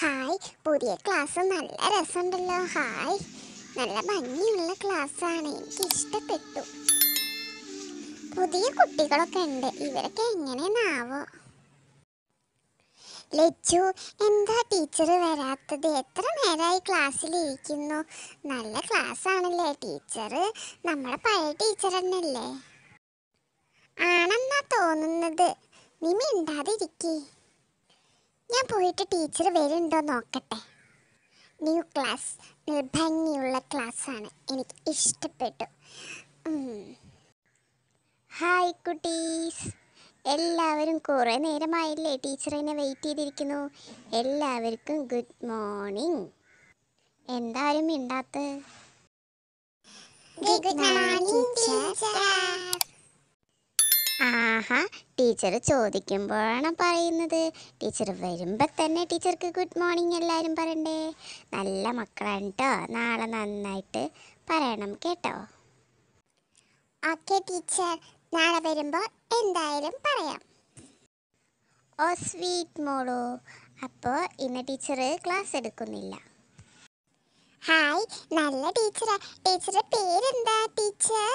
hi പുതിയ class നല്ല രസമുണ്ടല്ലോ hi നല്ല ഭംഗിയുള്ള ക്ലാസ്സാണ് എനിക്ക് ഇഷ്ടപ്പെട്ടു പുതിയ കുട്ടികളൊക്കെ ഉണ്ട് ഇവരൊക്കെ എങ്ങനെയെന്നാവോ ലച്ചു എന്താ ടീച്ചർ വരാത്തത് എത്ര നേരമായി ക്ലാസ്സിൽ ഇരിക്കുന്നു നല്ല ക്ലാസ് ആണല്ലേ ടീച്ചർ നമ്മളെ പഴയ ടീച്ചർ തന്നെയല്ലേ ആണെന്നാ തോന്നുന്നത് നീ മിണ്ടാതിരിക്കേ ഞാൻ പോയിട്ട് ടീച്ചർ വരുന്നുണ്ടോ നോക്കട്ടെ ന്യൂ ക്ലാസ് നിർഭംഗിയുള്ള ക്ലാസ്സാണ് എനിക്ക് ഇഷ്ടപ്പെട്ടു ഹായ് കുട്ടീസ് എല്ലാവരും കുറേ നേരമായില്ലേ ടീച്ചറിനെ വെയിറ്റ് ചെയ്തിരിക്കുന്നു എല്ലാവർക്കും ഗുഡ് മോർണിംഗ് എന്താരും മിണ്ടാത്തത് ഗുഡ് മോർണിംഗ് ആഹാ ടീച്ചർ ചോദിക്കുമ്പോഴാണ് പറയുന്നത് ടീച്ചർ വരുമ്പോൾ തന്നെ ടീച്ചർക്ക് ഗുഡ് മോർണിംഗ് എല്ലാവരും പറയണ്ടേ നല്ല മക്കളാണ് കേട്ടോ നാളെ നന്നായിട്ട് പറയണം കേട്ടോ ഓക്കെ ടീച്ചർ നാളെ വരുമ്പോൾ എന്തായാലും പറയാം ഓ സ്വീറ്റ് മോളോ അപ്പോൾ ഇന്ന് ടീച്ചർ ക്ലാസ് എടുക്കുന്നില്ല ഹായ് നല്ല ടീച്ചറാ ടീച്ചറുടെ പേരെന്താ ടീച്ചർ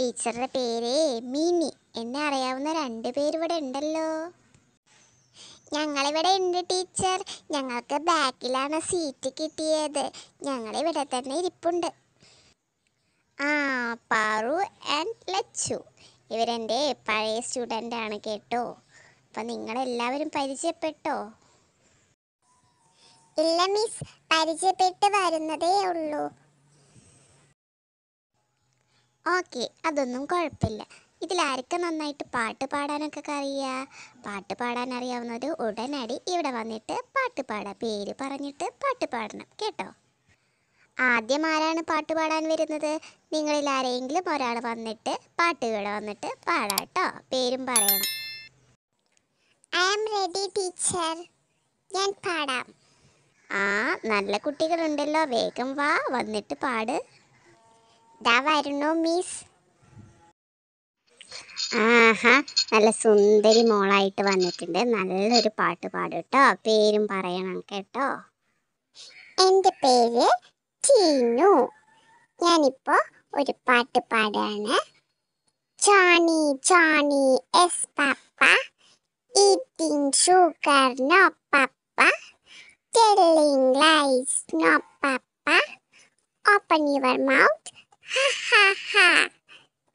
ടീച്ചറുടെ പേര് മിനി എന്നെ അറിയാവുന്ന രണ്ട് പേരിവിടെ ഉണ്ടല്ലോ ഞങ്ങളിവിടെ ഉണ്ട് ടീച്ചർ ഞങ്ങൾക്ക് ബാക്കിലാണ് സീറ്റ് കിട്ടിയത് ഞങ്ങളിവിടെ തന്നെ ഇരിപ്പുണ്ട് ആ പാറു ആൻഡ് ലച്ചു ഇവരെൻ്റെ പഴയ സ്റ്റുഡൻ്റ് ആണ് കേട്ടോ അപ്പം നിങ്ങളെല്ലാവരും പരിചയപ്പെട്ടോ ഇല്ല മിസ് പരിചയപ്പെട്ട് വരുന്നതേ ഉള്ളൂ ഓക്കെ അതൊന്നും കുഴപ്പമില്ല ഇതിലാർക്ക് നന്നായിട്ട് പാട്ട് പാടാനൊക്കെ അറിയാ പാട്ട് പാടാൻ അറിയാവുന്നവർ ഉടനടി ഇവിടെ വന്നിട്ട് പാട്ട് പാടാം പേര് പറഞ്ഞിട്ട് പാട്ട് പാടണം കേട്ടോ ആദ്യം ആരാണ് പാട്ട് പാടാൻ വരുന്നത് നിങ്ങളിൽ ആരെങ്കിലും ഒരാൾ വന്നിട്ട് പാട്ട് ഇവിടെ വന്നിട്ട് പാടാട്ടോ പേരും പറയണം ഐ ആം റെഡി ടീച്ചർ ഞാൻ പാടാം ആ നല്ല കുട്ടികളുണ്ടല്ലോ വേഗം വാ വന്നിട്ട് പാട് ഇതാ മീസ് ആഹാ നല്ല സുന്ദരി മോളായിട്ട് വന്നിട്ടുണ്ട് നല്ലൊരു പാട്ട് പാടും കേട്ടോ പേരും പറയണം കേട്ടോ എൻ്റെ പേര് ചീനു ഞാനിപ്പോൾ ഒരു പാട്ട് പാടാണ് Johny Johny yes papa eating sugar no papa telling lies no papa open your mouth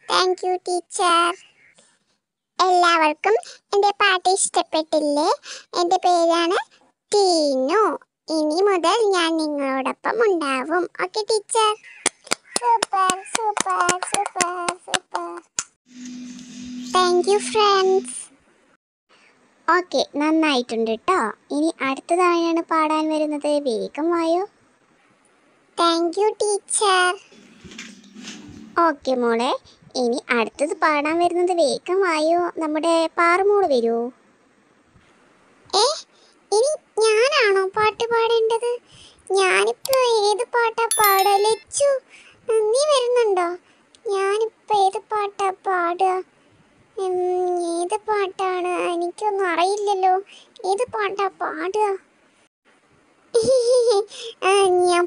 thank you teacher എല്ലാവർക്കും എൻ്റെ പാട്ട് ഇഷ്ടപ്പെട്ടില്ലേ എൻ്റെ പേരാണ് ടീനു ഇനി മുതൽ ഞാൻ നിങ്ങളോടൊപ്പം ഉണ്ടാവും okay teacher super super super super thank you friends okay നന്നായിട്ടുണ്ട് കേട്ടോ ഇനി തവണയാണ് പാടാൻ വരുന്നത് വേഗം വായോ താങ്ക് യു ടീച്ചർ ഓക്കെ മോളെ ഇനി അടുത്തത് പാടാൻ വരുന്നത് വേഗം വായോ നമ്മുടെ പാറുമോള് വരുമോ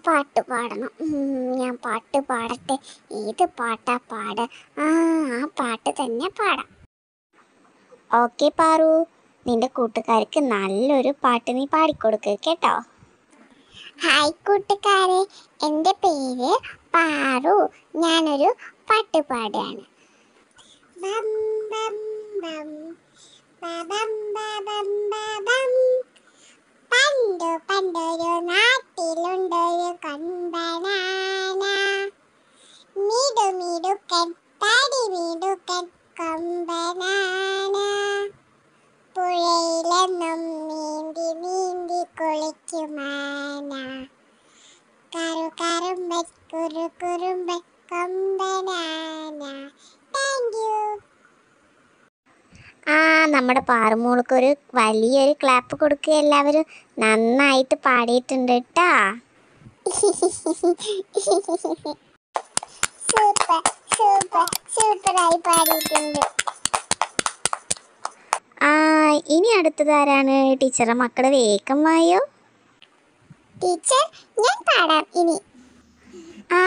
പാട്ട് പാടണം ഞാൻ പാട്ട് പാടട്ടെ ഏത് പാട്ടാ പാട് ആ ആ പാട്ട് തന്നെ പാടാം ഓക്കെ പാറു നിന്റെ കൂട്ടുകാർക്ക് നല്ലൊരു പാട്ട് നീ പാടിക്കൊടുക്ക് കേട്ടോ ഹായ് കൂട്ടുകാരെ എൻ്റെ പേര് പാറു ഞാനൊരു പാട്ട് പാടുകയാണ് ബം ബം ബം ബം ബം ബം ബം പണ്ടു പണ്ടൊരു നാട്ടിലുണ്ടൊരു കൊമ്പനാന നമ്മുടെ പാറുമോൾക്കൊരു വലിയൊരു ക്ലാപ്പ് കൊടുക്കുക എല്ലാവരും നന്നായിട്ട് പാടിയിട്ടുണ്ട് കേട്ടാ സൂപ്പർ സൂപ്പർ ആ ഇനി അടുത്തത് ആരാണ് ടീച്ചറെ മക്കളെ വേഗം വായോ ടീച്ചർ ഞാൻ പാടാം ഇനി ആ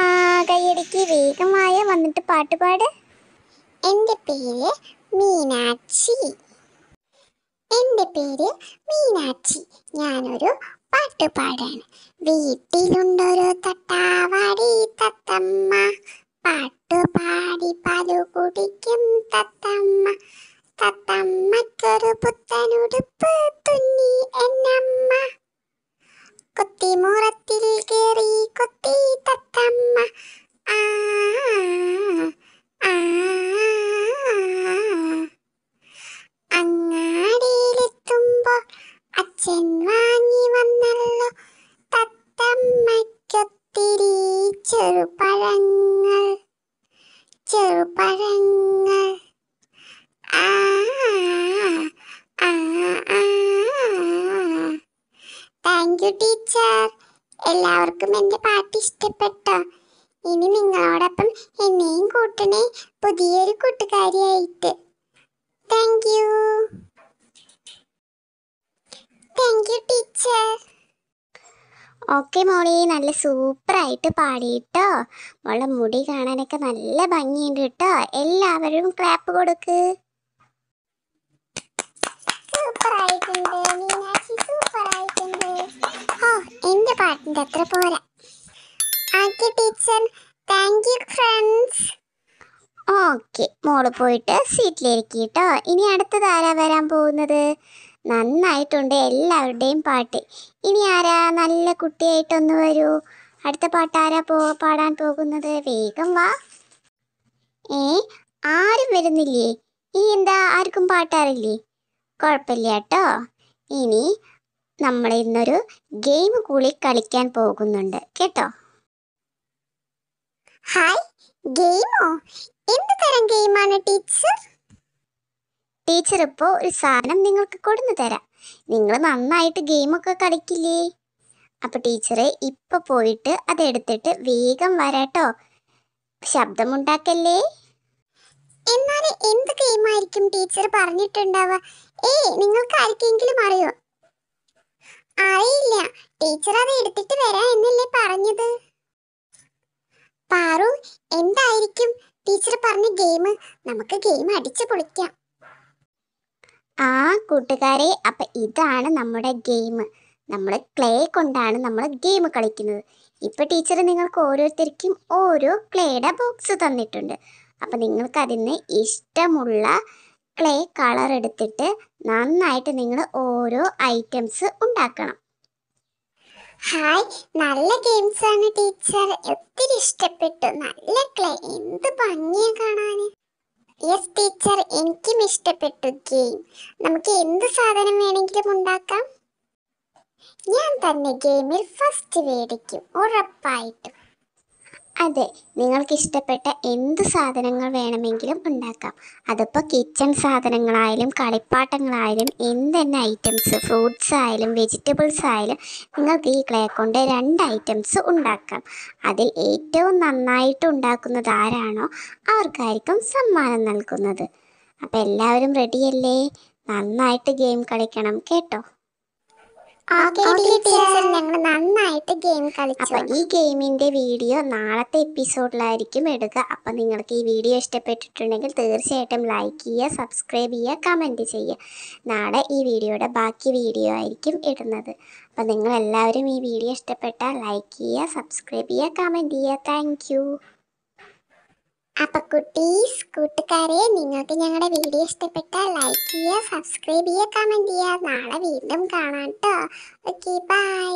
വേഗം വേഗമായ വന്നിട്ട് പാട്ട് പാട് എൻ്റെ പേര് മീനാക്ഷി എൻ്റെ പേര് മീനാക്ഷി ഞാനൊരു പാട്ടുപാടാണ് വീട്ടിലുണ്ടൊരു തട്ടാവാടി തത്തമ്മ പാട്ടുപാടി പാലു കുടിക്കും തത്തമ്മ തത്തമ്മക്കൊരു പുത്തനുടുപ്പ് തുന്നി എന്നമ്മ കുത്തിമുറത്ത് ചെറുപഴങ്ങൾ ചെറുപഴങ്ങൾ ആ താങ്ക് യു ടീച്ചർ എല്ലാവർക്കും എൻ്റെ പാട്ട് ഇഷ്ടപ്പെട്ടോ ഇനി നിങ്ങളോടൊപ്പം എന്നെയും കൂട്ടണേ പുതിയൊരു കൂട്ടുകാരിയായിട്ട് thank you thank you teacher okay മോളി നല്ല സൂപ്പറായിട്ട് പാടിയിട്ടോ മോളെ മുടി കാണാനൊക്കെ നല്ല ഭംഗിയുണ്ട് കേട്ടോ എല്ലാവരും ക്ലാപ്പ് കൊടുക്ക് സൂപ്പറായിട്ടുണ്ട് മീനാക്ഷി സൂപ്പറായിട്ടുണ്ട് ഓ അത്ര ആക്കി ടീച്ചർ ഫ്രണ്ട്സ് ഓക്കെ മോള് പോയിട്ട് സീറ്റിലിരിക്കിട്ടോ ഇനി ഇനി അടുത്തതാരാ വരാൻ പോകുന്നത് നന്നായിട്ടുണ്ട് എല്ലാവരുടെയും പാട്ട് ഇനി ആരാ നല്ല കുട്ടിയായിട്ടൊന്ന് വരൂ അടുത്ത പാട്ടാരാ പോ പാടാൻ പോകുന്നത് വേഗം വാ ഏ ആരും വരുന്നില്ലേ ഈ എന്താ ആർക്കും പാട്ടാറില്ലേ കുഴപ്പമില്ല കേട്ടോ ഇനി നമ്മൾ ഇന്നൊരു ഗെയിം കൂടി കളിക്കാൻ പോകുന്നുണ്ട് കേട്ടോ ഹായ് ഗെയിമോ എന്ത് തരം ഗെയിമാണ് ടീച്ചർ ടീച്ചർ ഇപ്പോൾ ഒരു സാധനം നിങ്ങൾക്ക് കൊടുന്നു തരാം നിങ്ങൾ നന്നായിട്ട് ഗെയിമൊക്കെ കളിക്കില്ലേ അപ്പോൾ ടീച്ചറെ ഇപ്പോൾ പോയിട്ട് അതെടുത്തിട്ട് വേഗം വരാട്ടോ ശബ്ദമുണ്ടാക്കല്ലേ എന്നാലേ എന്ത് ഗെയിമായിരിക്കും ടീച്ചർ പറഞ്ഞിട്ടുണ്ടാവുക ഏയ് നിങ്ങൾക്ക് ആർക്കെങ്കിലും അറിയോ അറിയില്ല ടീച്ചർ അത് എടുത്തിട്ട് വരാ എന്നല്ലേ പറഞ്ഞത് പാറു എന്തായിരിക്കും ടീച്ചർ പറഞ്ഞ ഗെയിം നമുക്ക് ഗെയിം അടിച്ചു പൊളിക്കാം ആ കൂട്ടുകാരെ അപ്പം ഇതാണ് നമ്മുടെ ഗെയിം നമ്മൾ ക്ലേ കൊണ്ടാണ് നമ്മൾ ഗെയിം കളിക്കുന്നത് ഇപ്പം ടീച്ചർ നിങ്ങൾക്ക് ഓരോരുത്തർക്കും ഓരോ ക്ലേയുടെ ബോക്സ് തന്നിട്ടുണ്ട് അപ്പം നിങ്ങൾക്കതിന് ഇഷ്ടമുള്ള ക്ലേ കളർ എടുത്തിട്ട് നന്നായിട്ട് നിങ്ങൾ ഓരോ ഐറ്റംസ് ഉണ്ടാക്കണം ഹായ് നല്ല ഗെയിംസ് ആണ് ടീച്ചർ ഒത്തിരി ഇഷ്ടപ്പെട്ടു നല്ല ക്ലേ എന്ത് ഭംഗിയാണ് കാണാൻ യെസ് ടീച്ചർ എനിക്കും ഇഷ്ടപ്പെട്ടു ഗെയിം നമുക്ക് എന്ത് സാധനം വേണമെങ്കിലും ഉണ്ടാക്കാം ഞാൻ തന്നെ ഗെയിമിൽ ഫസ്റ്റ് മേടിക്കും ഉറപ്പായിട്ടും അതെ നിങ്ങൾക്ക് ഇഷ്ടപ്പെട്ട എന്ത് സാധനങ്ങൾ വേണമെങ്കിലും ഉണ്ടാക്കാം അതിപ്പോൾ കിച്ചൺ സാധനങ്ങളായാലും കളിപ്പാട്ടങ്ങളായാലും എന്തെന്നെ ഐറ്റംസ് ഫ്രൂട്ട്സ് ആയാലും വെജിറ്റബിൾസ് ആയാലും നിങ്ങൾക്ക് ഈ ക്ലേ കൊണ്ട് രണ്ട് ഐറ്റംസ് ഉണ്ടാക്കാം അതിൽ ഏറ്റവും നന്നായിട്ട് ഉണ്ടാക്കുന്നത് ആരാണോ അവർക്കായിരിക്കും സമ്മാനം നൽകുന്നത് അപ്പോൾ എല്ലാവരും റെഡിയല്ലേ നന്നായിട്ട് ഗെയിം കളിക്കണം കേട്ടോ ഞങ്ങൾ നന്നായിട്ട് ഗെയിം കളിച്ചു അപ്പൊ ഈ ഗെയിമിന്റെ വീഡിയോ നാളത്തെ എപ്പിസോഡിലായിരിക്കും എടുക്കുക അപ്പൊ നിങ്ങൾക്ക് ഈ വീഡിയോ ഇഷ്ടപ്പെട്ടിട്ടുണ്ടെങ്കിൽ തീർച്ചയായിട്ടും ലൈക്ക് ചെയ്യുക സബ്സ്ക്രൈബ് ചെയ്യുക കമന്റ് ചെയ്യുക നാളെ ഈ വീഡിയോയുടെ ബാക്കി വീഡിയോ ആയിരിക്കും ഇടുന്നത് നിങ്ങൾ എല്ലാവരും ഈ വീഡിയോ ഇഷ്ടപ്പെട്ടാൽ ലൈക്ക് ചെയ്യുക സബ്സ്ക്രൈബ് ചെയ്യുക കമന്റ് ചെയ്യുക താങ്ക് അപ്പൊ കുട്ടീസ് കൂട്ടുകാരെ നിങ്ങൾക്ക് ഞങ്ങളുടെ വീഡിയോ ഇഷ്ടപ്പെട്ടാൽ ലൈക്ക് ചെയ്യുക സബ്സ്ക്രൈബ് ചെയ്യുക കമൻറ്റ് ചെയ്യുക നാളെ വീണ്ടും കാണാം കേട്ടോ ഓക്കെ ബൈ